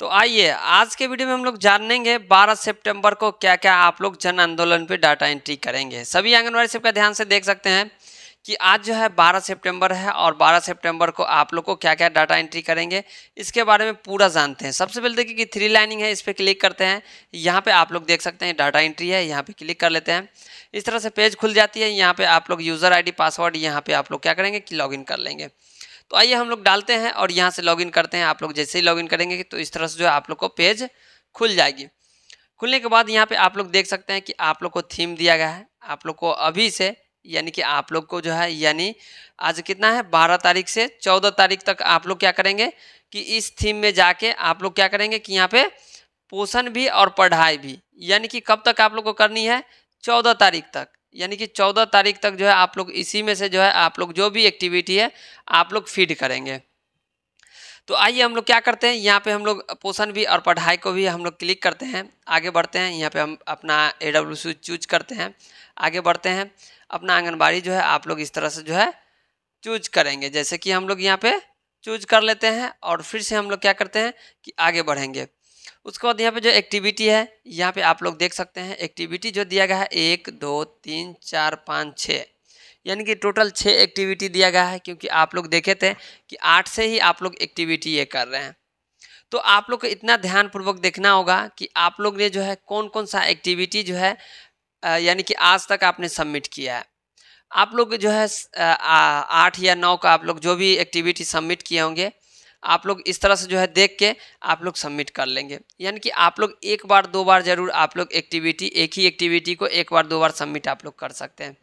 तो आइए आज के वीडियो में हम लोग जानेंगे 12 सितंबर को क्या क्या आप लोग जन आंदोलन पे डाटा एंट्री करेंगे सभी आंगनबाड़ी सबका ध्यान से देख सकते हैं कि आज जो है 12 सितंबर है और 12 सितंबर को आप लोग को क्या क्या डाटा एंट्री करेंगे इसके बारे में पूरा जानते हैं सबसे पहले देखिए कि थ्री लाइनिंग है इस पर क्लिक करते हैं यहाँ पे आप लोग देख सकते हैं डाटा एंट्री है यहाँ पे क्लिक कर लेते हैं इस तरह से पेज खुल जाती है यहाँ पे आप लोग यूज़र आईडी पासवर्ड यहाँ पे आप लोग क्या करेंगे कि लॉग कर लेंगे तो आइए हम लोग डालते हैं और यहाँ से लॉगिन करते हैं आप लोग जैसे ही लॉगिन करेंगे तो इस तरह से जो है आप लोग को पेज खुल जाएगी खुलने के बाद यहाँ पे आप लोग देख सकते हैं कि आप लोग को थीम दिया गया है आप लोग को अभी से यानी कि आप लोग को जो है यानी आज कितना है बारह तारीख से चौदह तारीख तक आप लोग क्या करेंगे कि इस थीम में जाके आप लोग क्या करेंगे कि यहाँ पे पोषण भी और पढ़ाई भी यानी कि कब तक आप लोग को करनी है चौदह तारीख तक यानी कि चौदह तारीख तक जो है आप लोग इसी में से जो है आप लोग जो भी एक्टिविटी है आप लोग फीड करेंगे तो आइए हम लोग क्या करते हैं यहाँ पे हम लोग पोषण भी और पढ़ाई को भी हम लोग क्लिक करते हैं आगे बढ़ते हैं यहाँ पे हम अपना ए डब्ल्यू चूज करते हैं आगे बढ़ते हैं अपना आंगनबाड़ी जो है आप लोग इस तरह से जो है चूज करेंगे जैसे कि हम लोग यहाँ पे चूज कर लेते हैं और फिर से हम लोग क्या करते हैं कि आगे बढ़ेंगे उसके बाद यहाँ पे जो एक्टिविटी है यहाँ पे आप लोग देख सकते हैं एक्टिविटी जो दिया गया है एक दो तीन चार पाँच छः यानी कि टोटल छः एक्टिविटी दिया गया है क्योंकि आप लोग देखे थे कि आठ से ही आप लोग एक्टिविटी ये कर रहे हैं तो आप लोग को इतना ध्यानपूर्वक देखना होगा कि आप लोग ने जो है कौन कौन सा एक्टिविटी जो है यानी कि आज तक आपने सबमिट किया है आप लोग जो है आठ या नौ का आप लोग जो भी एक्टिविटी सबमिट किए होंगे आप लोग इस तरह से जो है देख के आप लोग सबमिट कर लेंगे यानी कि आप लोग एक बार दो बार जरूर आप लोग एक्टिविटी एक ही एक्टिविटी को एक बार दो बार सबमिट आप लोग कर सकते हैं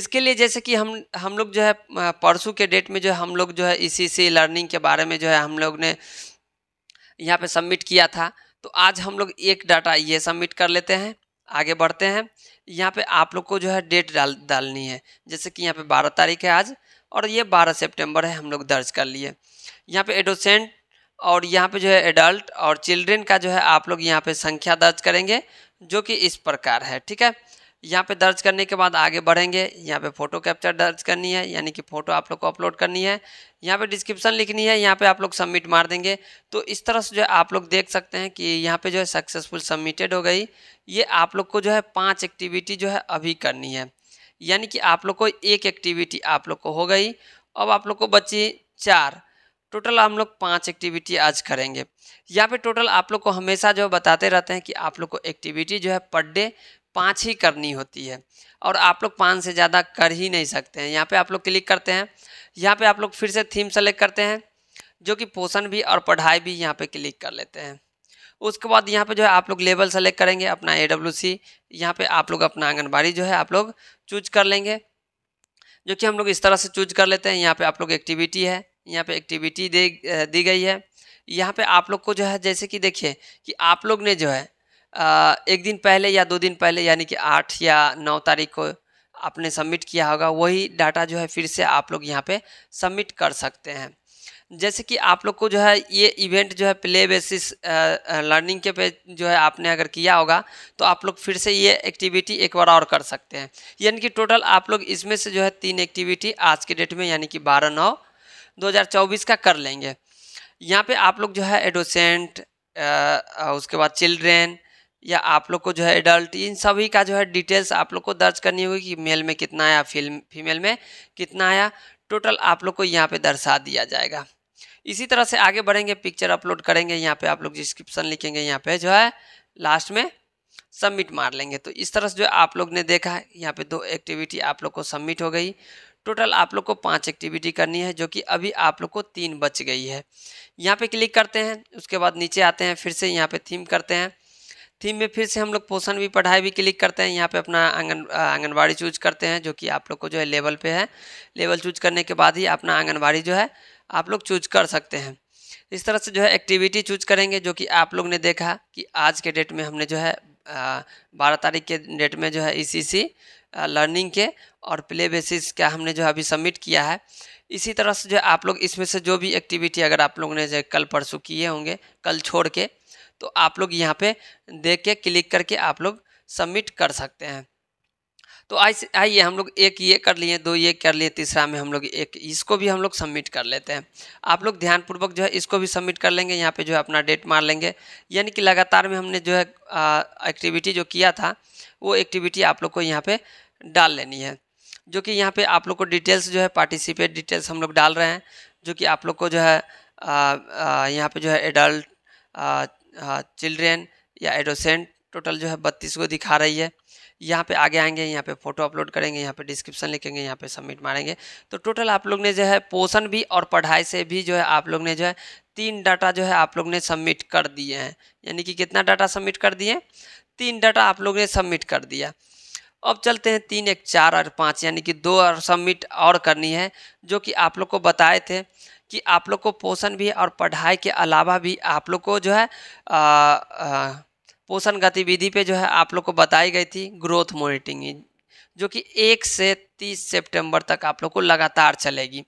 इसके लिए जैसे कि हम हम लोग जो है परसों के डेट में जो है हम लोग जो है इसी से लर्निंग के बारे में जो है हम लोग ने यहाँ पे सबमिट किया था तो आज हम लोग एक डाटा ये सबमिट कर लेते हैं आगे बढ़ते हैं यहाँ पे आप लोग को जो है डेट डाल डालनी है जैसे कि यहाँ पे बारह तारीख है आज और ये बारह सितंबर है हम लोग दर्ज कर लिए यहाँ पे एडोसेंट और यहाँ पे जो है एडल्ट और चिल्ड्रेन का जो है आप लोग यहाँ पे संख्या दर्ज करेंगे जो कि इस प्रकार है ठीक है यहाँ पे दर्ज करने के बाद आगे बढ़ेंगे यहाँ पे फोटो कैप्चर दर्ज करनी है यानी कि फ़ोटो आप लोग को अपलोड करनी है यहाँ पे डिस्क्रिप्शन लिखनी है यहाँ पे आप लोग सबमिट मार देंगे तो इस तरह से जो है आप लोग देख सकते हैं कि यहाँ पे जो है सक्सेसफुल सबमिटेड हो गई ये आप लोग को जो है पाँच एक्टिविटी जो है अभी करनी है यानी कि आप लोग को एक एक्टिविटी आप लोग को हो गई अब आप लोग को बची चार टोटल हम लोग पाँच एक्टिविटी आज करेंगे यहाँ पे टोटल आप लोग को हमेशा जो बताते रहते हैं कि आप लोग को एक्टिविटी जो है पर डे पाँच ही करनी होती है और आप लोग पाँच से ज़्यादा कर ही नहीं सकते हैं यहाँ पे आप लोग क्लिक करते हैं यहाँ पे आप लोग फिर से थीम सेलेक्ट करते हैं जो कि पोषण भी और पढ़ाई भी यहाँ पर क्लिक कर लेते हैं उसके बाद यहाँ पे जो है आप लोग लेवल सेलेक्ट करेंगे अपना ए डब्ल्यू सी यहाँ पर आप लोग अपना आंगनबाड़ी जो है आप लोग चूज कर लेंगे जो कि हम लोग इस तरह से चूज कर लेते हैं यहाँ पर आप लोग एक्टिविटी है यहाँ पे एक्टिविटी दे दी गई है यहाँ पे आप लोग को जो है जैसे कि देखिए कि आप लोग ने जो है एक दिन पहले या दो दिन पहले यानी कि आठ या नौ तारीख को आपने सबमिट किया होगा वही डाटा जो है फिर से आप लोग यहाँ पे सबमिट कर सकते हैं जैसे कि आप लोग को जो है ये इवेंट जो है प्ले बेसिस लर्निंग के पे जो है आपने अगर किया होगा तो आप लोग फिर से ये एक्टिविटी एक बार और कर सकते हैं यानी कि टोटल आप लोग इसमें से जो है तीन एक्टिविटी आज के डेट में यानी कि बारह नौ 2024 का कर लेंगे यहाँ पे आप लोग जो है एडोसेंट उसके बाद चिल्ड्रेन या आप लोग को जो है एडल्ट इन सभी का जो है डिटेल्स आप लोग को दर्ज करनी होगी कि मेल में कितना आया फिल्म फीमेल में कितना आया टोटल आप लोग को यहाँ पे दर्शा दिया जाएगा इसी तरह से आगे बढ़ेंगे पिक्चर अपलोड करेंगे यहाँ पे आप लोग डिस्क्रिप्शन लिखेंगे यहाँ पे जो है लास्ट में सबमिट मार लेंगे तो इस तरह से जो आप लोग ने देखा है यहाँ पे दो एक्टिविटी आप लोग को सबमिट हो गई टोटल आप लोग को पाँच एक्टिविटी करनी है जो कि अभी आप लोग को तीन बच गई है यहाँ पे क्लिक करते हैं उसके बाद नीचे आते हैं फिर से यहाँ पे थीम करते हैं थीम में फिर से हम लोग पोषण भी पढ़ाई भी क्लिक करते हैं यहाँ पे अपना आंगन आंगनबाड़ी चूज करते हैं जो कि आप लोग को जो है लेवल पे है लेवल चूज करने के बाद ही अपना आंगनबाड़ी जो है आप लोग चूज कर सकते हैं इस तरह से जो है एक्टिविटी चूज करेंगे जो कि आप लोग ने देखा कि आज के डेट में हमने जो है बारह तारीख के डेट में जो है ई e लर्निंग के और प्ले बेसिस का हमने जो है अभी सबमिट किया है इसी तरह से जो आप लोग इसमें से जो भी एक्टिविटी अगर आप लोग ने जो कल परसों किए होंगे कल छोड़ के तो आप लोग यहाँ पे देख के क्लिक करके आप लोग सबमिट कर सकते हैं तो आइए हम लोग एक ये कर लिए दो ये कर लिए तीसरा में हम लोग एक इसको भी हम लोग सबमिट कर लेते हैं आप लोग ध्यानपूर्वक जो है इसको भी सबमिट कर लेंगे यहाँ पे जो है अपना डेट मार लेंगे यानी कि लगातार में हमने जो है एक्टिविटी जो किया था वो एक्टिविटी आप लोग को यहाँ पे डाल लेनी है जो कि यहाँ पर आप लोग को डिटेल्स जो है पार्टिसिपेट डिटेल्स हम लोग डाल रहे हैं जो कि आप लोग को जो है यहाँ पर जो है एडल्ट चिल्ड्रेन या एडोसेंट टोटल जो है बत्तीस को दिखा रही है यहाँ पे आगे आएंगे यहाँ पे फोटो अपलोड करेंगे यहाँ पे डिस्क्रिप्शन लिखेंगे यहाँ पे सबमिट मारेंगे तो टोटल आप लोग ने जो है पोषण भी और पढ़ाई से भी जो है आप लोग ने जो है तीन डाटा जो है आप लोग ने सबमिट कर दिए हैं यानी कि कितना डाटा सबमिट कर दिए तीन डाटा आप लोग ने सबमिट कर दिया अब चलते हैं तीन एक चार और पाँच यानी कि दो और सबमिट और करनी है जो कि आप लोग को बताए थे कि आप लोग को पोषण भी और पढ़ाई के अलावा भी आप लोग को जो है आ, आ, पोषण गतिविधि पे जो है आप लोग को बताई गई थी ग्रोथ मोनिटरिंग जो कि एक से तीस सितंबर तक आप लोग को लगातार चलेगी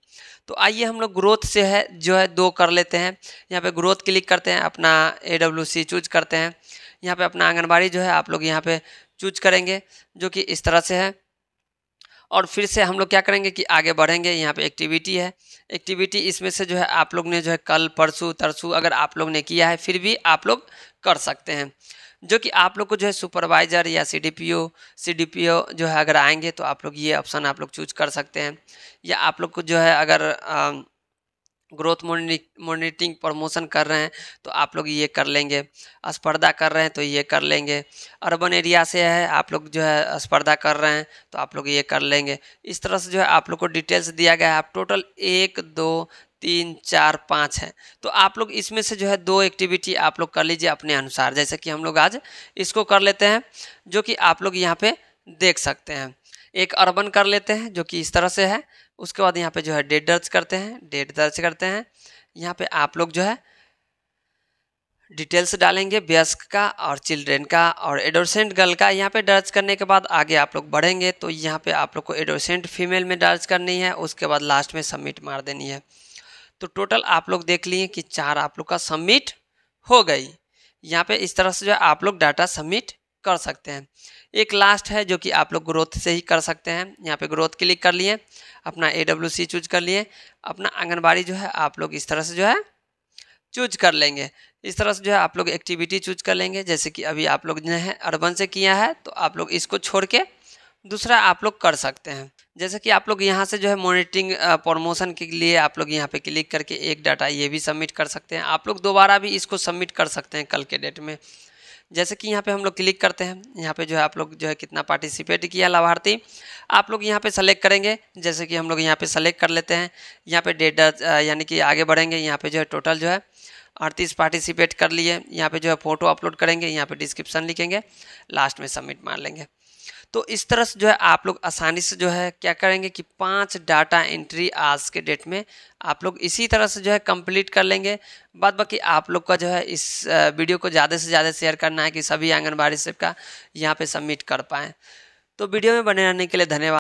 तो आइए हम लोग ग्रोथ से है जो है दो कर लेते हैं यहाँ पे ग्रोथ क्लिक करते हैं अपना ए डब्ल्यू सी चूज करते हैं यहाँ पे अपना आंगनबाड़ी जो है आप लोग यहाँ पे चूज करेंगे जो कि इस तरह से है और फिर से हम लोग क्या करेंगे कि आगे बढ़ेंगे यहाँ पे एक्टिविटी है एक्टिविटी इसमें से जो है आप लोग ने जो है कल परसों तरसों अगर आप लोग ने किया है फिर भी आप लोग कर सकते हैं जो कि आप लोग को जो है सुपरवाइजर या C D P O C D P O जो है अगर आएंगे तो आप लोग ये ऑप्शन आप लोग चूज कर सकते हैं या आप लोग को जो है अगर आ, ग्रोथ मोनिटिंग प्रमोशन कर रहे हैं तो आप लोग ये कर लेंगे स्पर्धा कर रहे हैं तो ये कर लेंगे अर्बन एरिया से है आप लोग जो है स्पर्धा कर रहे हैं तो आप लोग ये कर लेंगे इस तरह से जो है आप लोग को डिटेल्स दिया गया है आप टोटल एक दो तीन चार पाँच है तो आप लोग इसमें से जो है दो एक्टिविटी आप लोग कर लीजिए अपने अनुसार जैसे कि हम लोग आज इसको कर लेते हैं जो कि आप लोग यहाँ पे देख सकते हैं एक अर्बन कर लेते हैं जो कि इस तरह से है उसके बाद यहाँ पे जो है डेट दर्ज करते हैं डेट दर्ज करते हैं यहाँ पे आप लोग जो है डिटेल्स डालेंगे व्यस्क का और चिल्ड्रेन का और एडोसेंट गर्ल का यहाँ पे दर्ज करने के बाद आगे आप लोग बढ़ेंगे तो यहाँ पे आप लोग को एडोसेंट फीमेल में दर्ज करनी है उसके बाद लास्ट में सबमिट मार देनी है तो टोटल आप लोग देख लिए कि चार आप लोग का सबमिट हो गई यहाँ पे इस तरह से जो है आप लोग डाटा सबमिट कर सकते हैं एक लास्ट है जो कि आप लोग ग्रोथ से ही कर सकते हैं यहाँ पे ग्रोथ क्लिक कर लिए अपना ए डब्ल्यू सी चूज कर लिए अपना आंगनबाड़ी जो है आप लोग इस तरह से जो है चूज कर लेंगे इस तरह से जो है आप लोग एक्टिविटी चूज कर लेंगे जैसे कि अभी आप लोग जो है अर्बन से किया है तो आप लोग इसको छोड़ के दूसरा आप लोग कर सकते हैं जैसे कि आप लोग यहाँ से जो है मॉनिटरिंग प्रमोशन के लिए आप लोग यहाँ पे क्लिक करके एक डाटा ये भी सबमिट कर सकते हैं आप लोग दोबारा भी इसको सबमिट कर सकते हैं कल के डेट में जैसे कि यहाँ पे हम लोग क्लिक करते हैं यहाँ पे जो है आप लोग जो है कितना पार्टिसिपेट किया लाभार्थी आप लोग यहाँ पे सेलेक्ट करेंगे जैसे कि हम लोग यहाँ पे सेलेक्ट कर लेते हैं यहाँ पे डेट यानी कि आगे बढ़ेंगे यहाँ पे जो है टोटल जो है अड़तीस पार्टिसिपेट कर लिए यहाँ पे जो है फ़ोटो अपलोड करेंगे यहाँ पे डिस्क्रिप्शन लिखेंगे लास्ट में सबमिट मार लेंगे तो इस तरह से जो है आप लोग आसानी से जो है क्या करेंगे कि पांच डाटा एंट्री आज के डेट में आप लोग इसी तरह से जो है कंप्लीट कर लेंगे बाद बाकी आप लोग का जो है इस वीडियो को ज़्यादा से ज़्यादा शेयर करना है कि सभी आंगनबाड़ी सेविका यहाँ पर सबमिट कर पाएँ तो वीडियो में बने रहने के लिए धन्यवाद